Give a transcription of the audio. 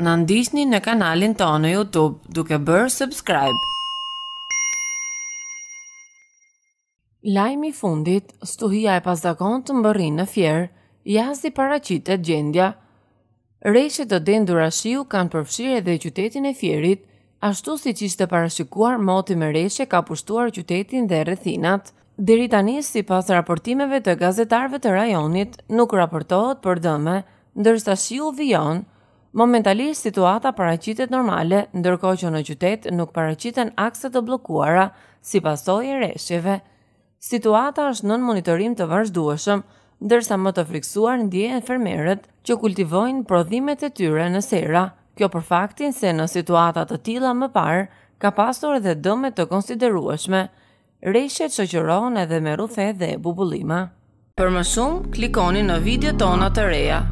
Në ndisni në kanalin të në Youtube duke bërë subscribe. Lajmi fundit, stuhia e pasakon të mbërin në fjerë, jasdi paracitet gjendja. Reshet të dendura shiu kanë përfshirë edhe qytetin e fjerit, ashtu si që ishte parashikuar moti me reshe ka pushtuar qytetin dhe rethinat. Diri tani si pas raportimeve të gazetarve të rajonit, nuk raportohet për dëme, ndërsa shiu vionë, Momentalisht situata paraqitet normale, ndërkohë që në qytet nuk paraqiten akse të bllokuara si pasojë e rreshqeve. Situata është nën monitorim të vazhdueshëm, ndërsa më të friksuar ndjehen fermerët që kultivojnë prodhimet e tyre në sera. Kjo për faktin se në situata të tilla më parë ka pasur edhe dëme të konsiderueshme, Rreshjet shoqërohen edhe me rrethë dhe bubullima. Për më shumë, klikoni në videot tona të reja.